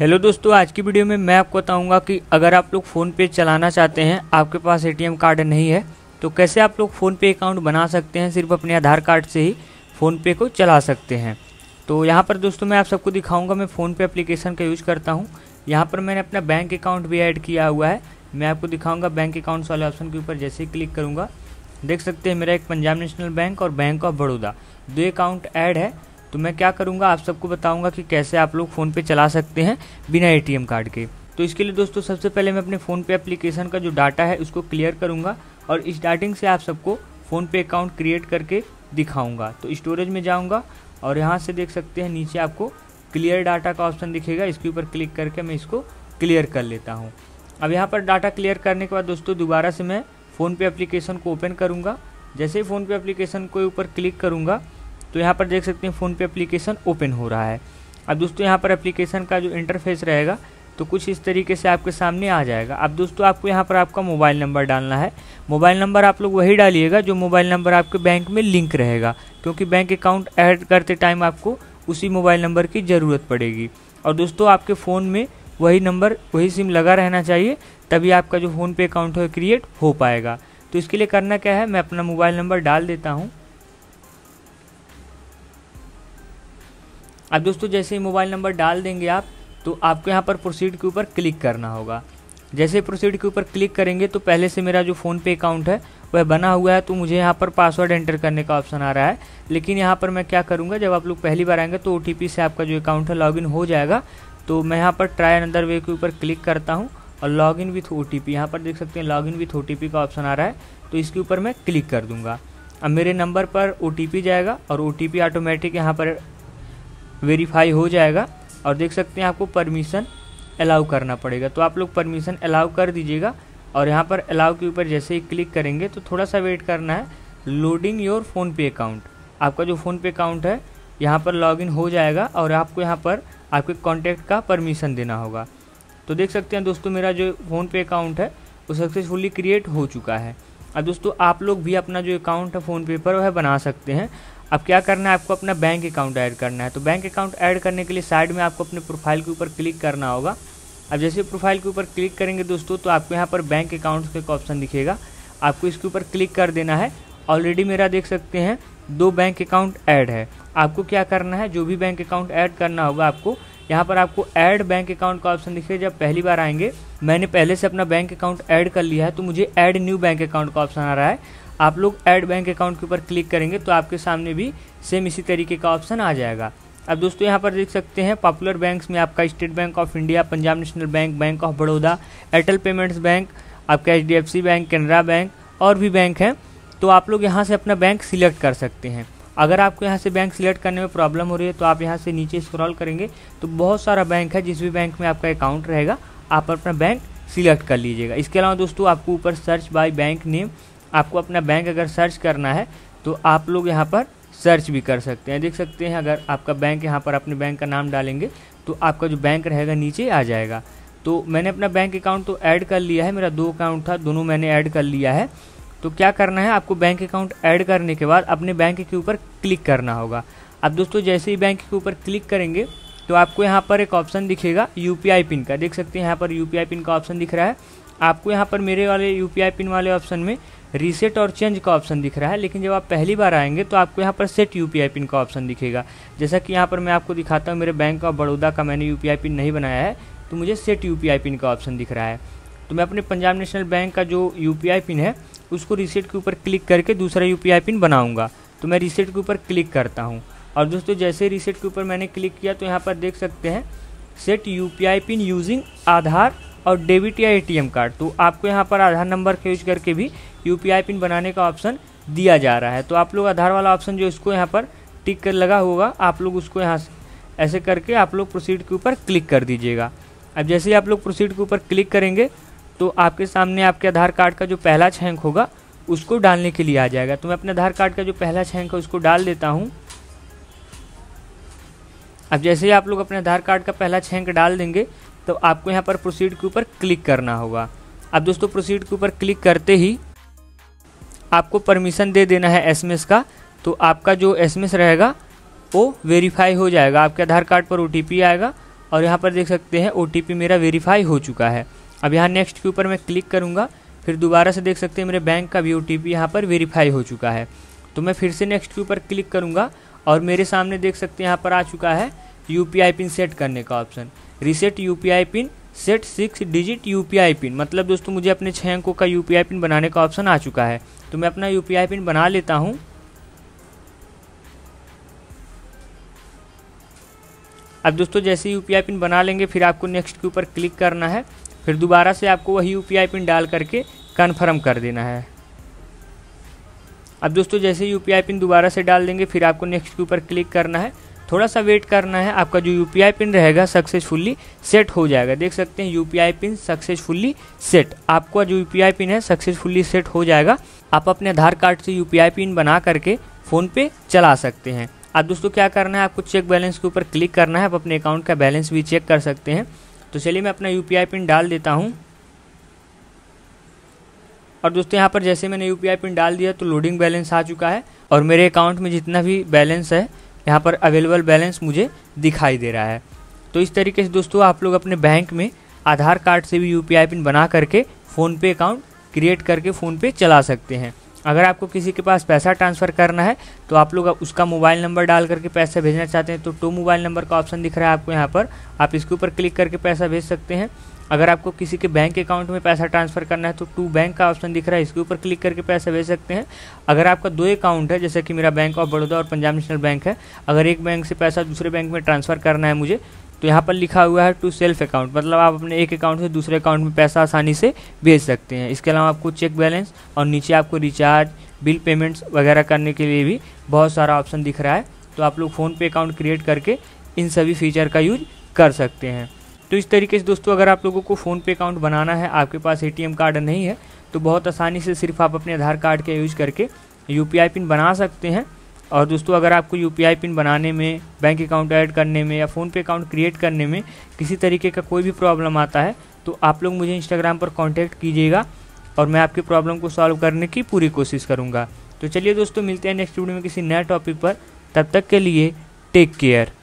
hello दोस्तों आज की वीडियो में मैं आपको बताऊंगा कि अगर आप लोग फ़ोन पे चलाना चाहते हैं आपके पास एटीएम कार्ड नहीं है तो कैसे आप लोग फ़ोन पे अकाउंट बना सकते हैं सिर्फ अपने आधार कार्ड से ही फ़ोन पे को चला सकते हैं तो यहाँ पर दोस्तों मैं आप सबको दिखाऊँगा मैं फ़ोन पे एप्लीकेशन का यूज़ करता हूँ यहाँ पर मैंने अपना बैंक अकाउंट भी ऐड किया हुआ है मैं आपको दिखाऊँगा बैंक अकाउंट्स वाले ऑप्शन के ऊपर जैसे ही क्लिक करूँगा देख सकते हैं मेरा एक पंजाब नेशनल बैंक और बैंक ऑफ बड़ौदा दो अकाउंट ऐड है तो मैं क्या करूँगा आप सबको बताऊँगा कि कैसे आप लोग फ़ोन पे चला सकते हैं बिना एटीएम कार्ड के तो इसके लिए दोस्तों सबसे पहले मैं अपने फ़ोन पे एप्लीकेशन का जो डाटा है उसको क्लियर करूँगा और स्टार्टिंग से आप सबको फ़ोन पे अकाउंट क्रिएट करके दिखाऊँगा तो स्टोरेज में जाऊँगा और यहाँ से देख सकते हैं नीचे आपको क्लियर डाटा का ऑप्शन दिखेगा इसके ऊपर क्लिक करके मैं इसको क्लियर कर लेता हूँ अब यहाँ पर डाटा क्लियर करने के बाद दोस्तों दोबारा से मैं फ़ोनपे एप्लीकेशन को ओपन करूँगा जैसे ही फ़ोन पे एप्लीकेशन के ऊपर क्लिक करूँगा तो यहाँ पर देख सकते हैं फ़ोन पे एप्लीकेशन ओपन हो रहा है अब दोस्तों यहाँ पर एप्लीकेशन का जो इंटरफेस रहेगा तो कुछ इस तरीके से आपके सामने आ जाएगा अब दोस्तों आपको यहाँ पर आपका मोबाइल नंबर डालना है मोबाइल नंबर आप लोग वही डालिएगा जो मोबाइल नंबर आपके बैंक में लिंक रहेगा क्योंकि बैंक अकाउंट ऐड करते टाइम आपको उसी मोबाइल नंबर की ज़रूरत पड़ेगी और दोस्तों आपके फ़ोन में वही नंबर वही सिम लगा रहना चाहिए तभी आपका जो फ़ोनपे अकाउंट है क्रिएट हो पाएगा तो इसके लिए करना क्या है मैं अपना मोबाइल नंबर डाल देता हूँ अब दोस्तों जैसे ही मोबाइल नंबर डाल देंगे आप तो आपको यहाँ पर प्रोसीड के ऊपर क्लिक करना होगा जैसे प्रोसीड के ऊपर क्लिक करेंगे तो पहले से मेरा जो फ़ोनपे अकाउंट है वह बना हुआ है तो मुझे यहाँ पर पासवर्ड एंटर करने का ऑप्शन आ रहा है लेकिन यहाँ पर मैं क्या करूँगा जब आप लोग पहली बार आएंगे तो ओ से आपका जो अकाउंट है लॉगिन हो जाएगा तो मैं यहाँ पर ट्राई अनदर वे के ऊपर क्लिक करता हूँ और log in with O T P यहाँ पर देख सकते हैं log in with O T P का ऑप्शन आ रहा है तो इसके ऊपर मैं क्लिक कर दूँगा अब मेरे नंबर पर ओ टी पी जाएगा और ओ टी पी ऑटोमेटिक यहाँ पर वेरीफाई हो जाएगा और देख सकते हैं आपको परमिशन अलाउ करना पड़ेगा तो आप लोग परमिशन अलाउ कर दीजिएगा और यहाँ पर अलाउ के ऊपर जैसे ही क्लिक करेंगे तो थोड़ा सा वेट करना है लोडिंग योर फ़ोनपे अकाउंट आपका जो फ़ोनपे अकाउंट है यहाँ पर लॉगिन हो जाएगा और आपको यहाँ पर आपके कॉन्टैक्ट का परमिशन देना होगा तो देख सकते हैं दोस्तों मेरा जो फ़ोनपे अकाउंट है वो सक्सेसफुली क्रिएट हो चुका है अब दोस्तों आप लोग भी अपना जो अकाउंट है फ़ोनपे पर वह बना सकते हैं अब क्या करना है आपको अपना बैंक अकाउंट ऐड करना है तो बैंक अकाउंट ऐड करने के लिए साइड में आपको अपने प्रोफाइल के ऊपर क्लिक करना होगा अब जैसे प्रोफाइल के ऊपर क्लिक करेंगे दोस्तों तो आपको यहाँ पर बैंक अकाउंट का एक ऑप्शन दिखेगा आपको इसके ऊपर क्लिक कर देना है ऑलरेडी मेरा देख सकते हैं दो बैंक अकाउंट ऐड है आपको क्या करना है जो भी बैंक अकाउंट ऐड करना होगा आपको यहाँ पर आपको ऐड बैंक अकाउंट का ऑप्शन दिखेगा जब पहली बार आएंगे मैंने पहले से अपना बैंक अकाउंट ऐड कर लिया है तो मुझे ऐड न्यू बैंक अकाउंट का ऑप्शन आ रहा है आप लोग ऐड बैंक अकाउंट के ऊपर क्लिक करेंगे तो आपके सामने भी सेम इसी तरीके का ऑप्शन आ जाएगा अब दोस्तों यहाँ पर देख सकते हैं पॉपुलर बैंक्स में आपका state bank of India Punjab national bank bank of Baroda Airtel payments bank आपका एच बैंक केनरा बैंक और भी बैंक हैं तो आप लोग यहाँ से अपना बैंक सिलेक्ट कर सकते हैं अगर आपको यहाँ से बैंक सिलेक्ट करने में प्रॉब्लम हो रही है तो आप यहाँ से नीचे स्क्रॉल करेंगे तो बहुत सारा बैंक है जिस भी बैंक में आपका अकाउंट रहेगा आप अपना बैंक सिलेक्ट कर लीजिएगा इसके अलावा दोस्तों आपको ऊपर सर्च बाय बैंक नेम आपको अपना बैंक अगर सर्च करना है तो आप लोग यहाँ पर सर्च भी कर सकते हैं देख सकते हैं अगर आपका बैंक यहाँ पर अपने बैंक का नाम डालेंगे तो आपका जो बैंक रहेगा नीचे आ जाएगा तो मैंने अपना बैंक अकाउंट तो ऐड कर लिया है मेरा दो अकाउंट था दोनों मैंने ऐड कर लिया है तो क्या करना है आपको बैंक अकाउंट ऐड करने के बाद अपने बैंक के ऊपर क्लिक करना होगा अब दोस्तों जैसे ही बैंक के ऊपर क्लिक करेंगे तो आपको यहाँ पर एक ऑप्शन दिखेगा यू पिन का देख सकते हैं यहाँ पर यू पिन का ऑप्शन दिख रहा है आपको यहाँ पर मेरे वाले यू पिन वाले ऑप्शन में रीसेट और चेंज का ऑप्शन दिख रहा है लेकिन जब आप पहली बार आएंगे तो आपको यहाँ पर सेट यू पिन का ऑप्शन दिखेगा जैसा कि यहाँ पर मैं आपको दिखाता हूँ मेरे बैंक ऑफ बड़ौदा का मैंने यू पिन नहीं बनाया है तो मुझे सेट यू पिन का ऑप्शन दिख रहा है तो मैं अपने पंजाब नेशनल बैंक का जो यू पिन है उसको रीसेट के ऊपर क्लिक करके दूसरा यू पिन बनाऊँगा तो मैं रीसेट के ऊपर क्लिक करता हूँ और दोस्तों जैसे रीसेट के ऊपर मैंने क्लिक किया तो यहाँ पर देख सकते हैं set U pin using Aadhaar और डेबिट या एटीएम कार्ड तो आपको यहाँ पर आधार नंबर का यूज करके भी यू पिन बनाने का ऑप्शन दिया जा रहा है तो आप लोग आधार वाला ऑप्शन जो इसको यहाँ पर टिक कर लगा होगा आप लोग उसको यहाँ से ऐसे करके आप लोग प्रोसीड के ऊपर क्लिक कर दीजिएगा अब जैसे ही आप लोग प्रोसीड के ऊपर क्लिक करेंगे तो आपके सामने आपके आधार कार्ड का जो पहला छैंक होगा उसको डालने के लिए आ जाएगा तो मैं अपने आधार कार्ड का जो पहला छैंक है उसको डाल देता हूँ अब जैसे ही आप लोग अपने आधार कार्ड का पहला छैंक डाल देंगे तो आपको यहाँ पर प्रोसीड के ऊपर क्लिक करना होगा अब दोस्तों प्रोसीड के ऊपर क्लिक करते ही आपको परमिशन दे देना है एसएमएस का तो आपका जो एसएमएस रहेगा वो वेरीफाई हो जाएगा आपके आधार कार्ड पर ओ आएगा और यहाँ पर देख सकते हैं ओ मेरा वेरीफाई हो चुका है अब यहाँ नेक्स्ट के ऊपर मैं क्लिक करूँगा फिर दोबारा से देख सकते हैं मेरे बैंक का भी ओ टी पी यहाँ पर वेरीफाई हो चुका है तो मैं फिर से नेक्स्ट के ऊपर क्लिक करूँगा और मेरे सामने देख सकते हैं यहाँ पर आ चुका है U P I pin set करने का option reset U P I pin set six digit U P I pin मतलब दोस्तों मुझे अपने छः अंकों का यू पी आई पिन बनाने का ऑप्शन आ चुका है तो मैं अपना यू पी आई पिन बना लेता हूँ अब दोस्तों जैसे यू पी आई पिन बना लेंगे फिर आपको नेक्स्ट के ऊपर क्लिक करना है फिर दोबारा से आपको वही यू पिन डाल करके कन्फर्म कर देना है अब दोस्तों जैसे यू पिन दोबारा से डाल देंगे फिर आपको नेक्स्ट के ऊपर क्लिक करना है थोड़ा सा वेट करना है आपका जो यू पिन रहेगा सक्सेसफुली सेट हो जाएगा देख सकते हैं यू पिन सक्सेसफुली सेट आपका जो यू पिन है सक्सेसफुली सेट हो जाएगा आप अपने आधार कार्ड से यू पिन बना करके फ़ोन पे चला सकते हैं अब दोस्तों क्या करना है आपको चेक बैलेंस के ऊपर क्लिक करना है आप अपने अकाउंट का बैलेंस भी चेक कर सकते हैं तो चलिए मैं अपना यू पिन डाल देता हूँ और दोस्तों यहाँ पर जैसे मैंने यू पिन डाल दिया तो लोडिंग बैलेंस आ चुका है और मेरे अकाउंट में जितना भी बैलेंस है यहाँ पर अवेलेबल बैलेंस मुझे दिखाई दे रहा है तो इस तरीके से दोस्तों आप लोग अपने बैंक में आधार कार्ड से भी यू पिन बना करके फ़ोनपे अकाउंट क्रिएट करके फ़ोनपे चला सकते हैं अगर आपको किसी के पास पैसा ट्रांसफ़र करना है तो आप लोग उसका मोबाइल नंबर डाल करके पैसा भेजना चाहते हैं तो टू मोबाइल नंबर का ऑप्शन दिख रहा है आपको यहाँ पर आप इसके ऊपर क्लिक करके पैसा भेज सकते हैं अगर आपको किसी के बैंक अकाउंट में पैसा ट्रांसफ़र करना है तो टू बैंक का ऑप्शन दिख रहा है इसके ऊपर क्लिक करके पैसा भेज सकते हैं अगर आपका दो अकाउंट है जैसे कि मेरा बैंक ऑफ बड़ौदा और पंजाब नेशनल बैंक है अगर एक बैंक से पैसा दूसरे बैंक में ट्रांसफ़र करना है मुझे तो यहाँ पर लिखा हुआ है टू सेल्फ अकाउंट मतलब आप अपने एक अकाउंट से दूसरे अकाउंट में पैसा आसानी से भेज सकते हैं इसके अलावा आपको चेक बैलेंस और नीचे आपको रिचार्ज बिल पेमेंट्स वगैरह करने के लिए भी बहुत सारा ऑप्शन दिख रहा है तो आप लोग फ़ोनपे अकाउंट क्रिएट करके इन सभी फीचर का यूज कर सकते हैं तो इस तरीके से दोस्तों अगर आप लोगों को फ़ोनपे अकाउंट बनाना है आपके पास एटीएम कार्ड नहीं है तो बहुत आसानी से सिर्फ आप अपने आधार कार्ड का यूज करके यू पिन बना सकते हैं और दोस्तों अगर आपको यू पिन बनाने में बैंक अकाउंट ऐड करने में या फ़ोनपे अकाउंट क्रिएट करने में किसी तरीके का कोई भी प्रॉब्लम आता है तो आप लोग मुझे इंस्टाग्राम पर कॉन्टैक्ट कीजिएगा और मैं आपकी प्रॉब्लम को सॉल्व करने की पूरी कोशिश करूँगा तो चलिए दोस्तों मिलते हैं नेक्स्ट वीडियो में किसी नए टॉपिक पर तब तक के लिए टेक केयर